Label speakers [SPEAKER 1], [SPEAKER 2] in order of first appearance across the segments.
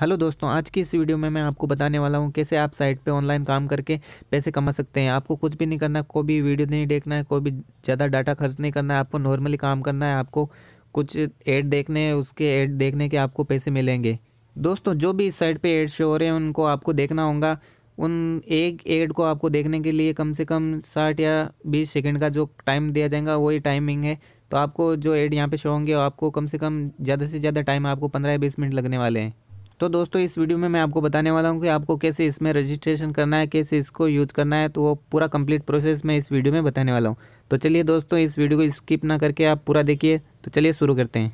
[SPEAKER 1] hello दोस्तों आज की इस वीडियो में मैं आपको बताने वाला हूँ कैसे आप साइट पे ऑनलाइन काम करके पैसे कमा सकते हैं आपको कुछ भी नहीं करना कोई भी वीडियो नहीं देखना है कोई भी ज़्यादा डाटा खर्च नहीं करना है आपको नॉर्मली काम करना है आपको कुछ ऐड देखने हैं उसके ऐड देखने के आपको पैसे मिलेंगे दोस्तों जो भी इस साइट पर एड शो हो रहे हैं उनको आपको देखना होगा उन एक एड को आपको देखने के लिए कम से कम साठ या बीस सेकेंड का जो टाइम दिया जाएगा वही टाइमिंग है तो आपको जो एड यहाँ पे शो होंगे आपको कम से कम ज़्यादा से ज़्यादा टाइम आपको पंद्रह या बीस मिनट लगने वाले हैं तो दोस्तों इस वीडियो में मैं आपको बताने वाला हूँ कि आपको कैसे इसमें रजिस्ट्रेशन करना है कैसे इसको यूज करना है तो वो पूरा कंप्लीट प्रोसेस मैं इस वीडियो में बताने वाला हूँ तो चलिए दोस्तों इस वीडियो को स्किप ना करके आप पूरा देखिए तो चलिए शुरू करते हैं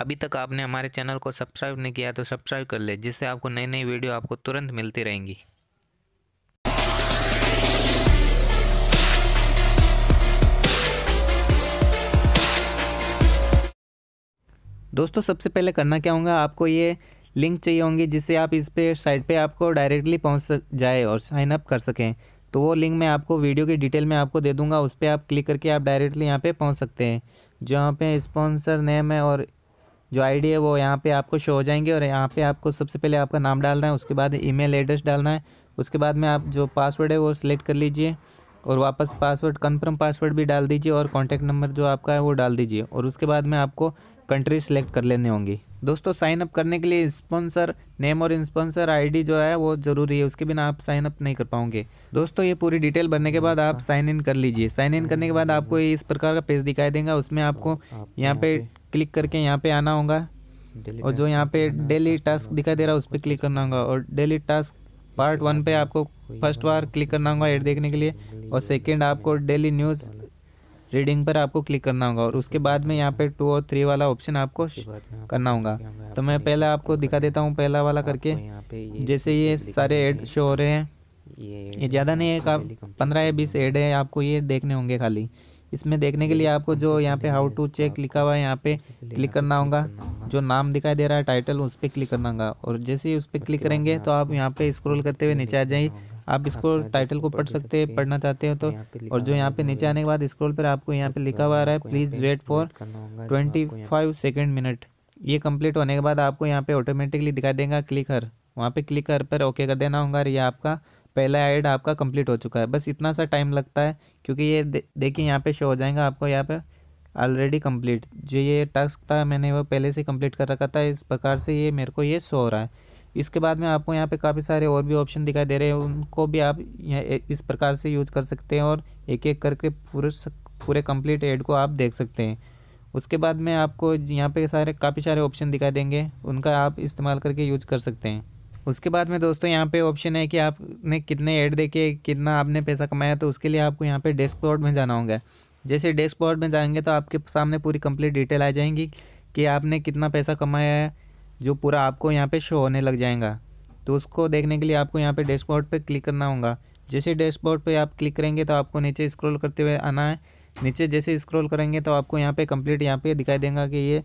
[SPEAKER 1] अभी तक आपने हमारे चैनल को सब्सक्राइब नहीं किया तो सब्सक्राइब कर ले जिससे आपको नई नई वीडियो आपको तुरंत मिलती रहेंगी दोस्तों सबसे पहले करना क्या होगा आपको ये लिंक चाहिए होंगी जिससे आप इस पे साइट पे आपको डायरेक्टली पहुंच जाए और साइन अप कर सकें तो वो लिंक मैं आपको वीडियो की डिटेल में आपको दे दूंगा उस पर आप क्लिक करके आप डायरेक्टली यहाँ पे पहुँच सकते हैं जहाँ पे स्पॉन्सर नेम है और जो आईडी है वो यहाँ पे आपको शो हो जाएंगे और यहाँ पे आपको सबसे पहले आपका नाम डालना है उसके बाद ई एड्रेस डालना है उसके बाद में आप जो पासवर्ड है वो सिलेक्ट कर लीजिए और वापस पासवर्ड कन्फर्म पासवर्ड भी डाल दीजिए और कॉन्टैक्ट नंबर जो आपका है वो डाल दीजिए और उसके बाद में आपको कंट्री सेलेक्ट कर लेनी होंगी दोस्तों साइन अप करने के लिए स्पॉन्सर नेम और स्पॉन्सर आईडी जो है वो ज़रूरी है उसके बिना आप साइन अप नहीं कर पाओगे दोस्तों ये पूरी डिटेल भरने के बाद आप साइन इन कर लीजिए साइन इन करने के बाद आपको इस प्रकार का पेज दिखाई देगा उसमें आपको यहाँ पे क्लिक करके यहाँ पे आना होगा और जो यहाँ पे डेली टास्क दिखाई दे रहा है उस पर क्लिक करना होगा और डेली टास्क पार्ट वन पे आपको फर्स्ट बार क्लिक करना होगा एड देखने के लिए और सेकेंड आपको डेली न्यूज़ रीडिंग पर आपको क्लिक करना होगा और उसके बाद में यहाँ पे टू और थ्री वाला ऑप्शन आपको करना होगा तो मैं पहला आपको दिखा देता हूँ पहला वाला करके जैसे ये सारे एड शो हो रहे हैं ये ज़्यादा नहीं है का पंद्रह या बीस एड है आपको ये देखने होंगे खाली इसमें देखने के लिए आपको जो यहाँ पे हाउ टू चेक लिखा हुआ है यहाँ पे क्लिक करना होगा जो नाम दिखाई दे रहा है टाइटल उस पर क्लिक करना होगा और जैसे ही उस पर क्लिक करेंगे तो आप यहाँ पे स्क्रॉल करते हुए नीचे आ जाइए आप हाँ, इसको टाइटल तो को पढ़ सकते हैं पढ़ना चाहते हो तो और जो यहाँ पे नीचे आने के बाद स्क्रॉल पर आपको यहाँ पे लिखा हुआ आ रहा है please wait for twenty five second minute ये कंप्लीट होने के बाद आपको यहाँ पे ऑटोमेटिकली दिखाई देगा क्लिक हर वहाँ पे क्लिक हर पर ओके कर देना होगा ये आपका पहला ऐड आपका कंप्लीट हो चुका है बस इतना सा टाइम लगता है क्योंकि ये देखिए यहाँ पे शो हो जाएगा आपको यहाँ पे ऑलरेडी कंप्लीट जो ये टास्क था मैंने वो पहले से कंप्लीट कर रखा था इस प्रकार से ये मेरे को ये शो हो रहा है इसके बाद में आपको यहाँ पे काफ़ी सारे और भी ऑप्शन दिखाई दे रहे हैं उनको भी आप इस प्रकार से यूज कर सकते हैं और एक एक करके पूरे पूरे कंप्लीट एड को आप देख सकते हैं उसके बाद में आपको यहाँ पे सारे काफ़ी सारे ऑप्शन दिखाई देंगे उनका आप इस्तेमाल करके यूज कर सकते हैं उसके बाद में दोस्तों यहाँ पे ऑप्शन है कि आपने कितने ऐड देखे कितना आपने पैसा कमाया तो उसके लिए आपको यहाँ पे डेस्क में जाना होगा जैसे डेस्क में जाएंगे तो आपके सामने पूरी कंप्लीट डिटेल आ जाएंगी कि आपने कितना पैसा कमाया है जो पूरा आपको यहाँ पे शो होने लग जाएगा तो उसको देखने के लिए आपको यहाँ पे डैशबोर्ड पे क्लिक करना होगा जैसे डैशबोर्ड पे आप क्लिक करेंगे तो आपको नीचे स्क्रॉल करते हुए आना है नीचे जैसे स्क्रॉल करेंगे तो आपको यहाँ पे कंप्लीट यहाँ पे दिखाई देगा कि ये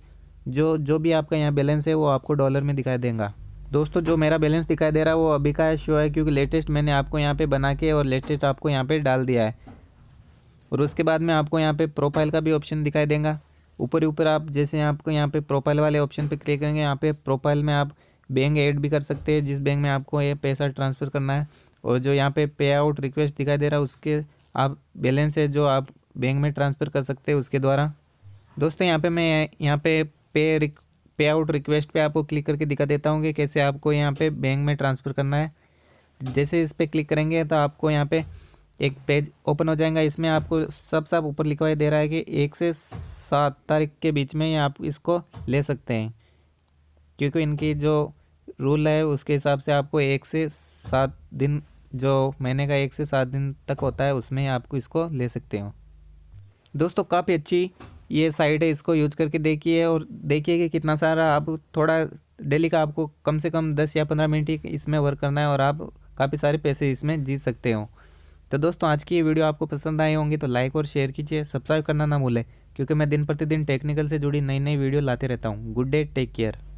[SPEAKER 1] जो जो भी आपका यहाँ बैलेंस है वो आपको डॉलर में दिखाई देगा दोस्तों जो मेरा बैलेंस दिखाई दे रहा है वो अभी का शो है क्योंकि लेटेस्ट मैंने आपको यहाँ पर बना के और लेटेस्ट आपको यहाँ पर डाल दिया है और उसके बाद में आपको यहाँ पर प्रोफाइल का भी ऑप्शन दिखाई देगा ऊपर ऊपर आप जैसे आपको यहाँ पे प्रोफाइल वाले ऑप्शन पे क्लिक करेंगे यहाँ पे प्रोफाइल में आप बैंक ऐड भी कर सकते हैं जिस बैंक में आपको ये पैसा ट्रांसफ़र करना है और जो यहाँ पे पे आउट रिक्वेस्ट दिखाई दे रहा है उसके आप बैलेंस है जो आप बैंक में ट्रांसफ़र कर सकते हैं उसके द्वारा दोस्तों यहाँ पर मैं यहाँ पे पे रिक पे आउट रिक्वेस्ट पर आपको क्लिक करके दिखा देता हूँ कि कैसे आपको यहाँ पर बैंक में ट्रांसफ़र करना है जैसे इस पर क्लिक करेंगे तो आपको यहाँ पे एक पेज ओपन हो जाएगा इसमें आपको सब सब ऊपर लिखा हुआ दे रहा है कि एक से सात तारीख के बीच में ही आप इसको ले सकते हैं क्योंकि इनकी जो रूल है उसके हिसाब से आपको एक से सात दिन जो महीने का एक से सात दिन तक होता है उसमें आपको इसको ले सकते हो दोस्तों काफ़ी अच्छी ये साइट है इसको यूज करके देखिए और देखिए कि कितना सारा आप थोड़ा डेली का आपको कम से कम दस या पंद्रह मिनट ही इसमें वर्क करना है और आप काफ़ी सारे पैसे इसमें जीत सकते हो तो दोस्तों आज की ये वीडियो आपको पसंद आई होंगी तो लाइक और शेयर कीजिए सब्सक्राइब करना ना भूलें क्योंकि मैं दिन प्रतिदिन टेक्निकल से जुड़ी नई नई वीडियो लाते रहता हूँ गुड डे टेक केयर